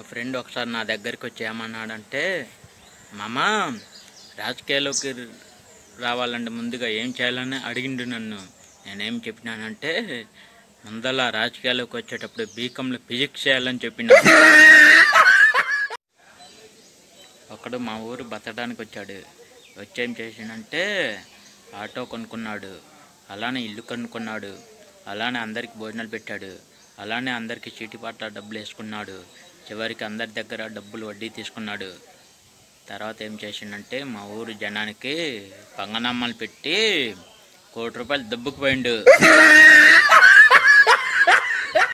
మా ఫ్రెండ్ ఒకసారి నా దగ్గరికి వచ్చి ఏమన్నాడంటే మామ రాజకీయాల్లోకి రావాలంటే ముందుగా ఏం చేయాలని అడిగిండు నన్ను నేనేం చెప్పినానంటే ముందల రాజకీయాల్లోకి వచ్చేటప్పుడు బీకంలో ఫిజిక్స్ చేయాలని చెప్పిన ఒకడు మా ఊరు బతకడానికి వచ్చాడు వచ్చేం చేసిందంటే ఆటో కొనుక్కున్నాడు అలానే ఇల్లు కొనుక్కున్నాడు అలానే అందరికి భోజనాలు పెట్టాడు అలానే అందరికీ చీటిపాట్ల డబ్బులు వేసుకున్నాడు చివరికి అందరి దగ్గర డబ్బులు వడ్డీ తీసుకున్నాడు తర్వాత ఏం చేసిండంటే మా ఊరు జనానికి పంగనామాలు పెట్టి కోటి రూపాయలు దెబ్బకు పోయిండు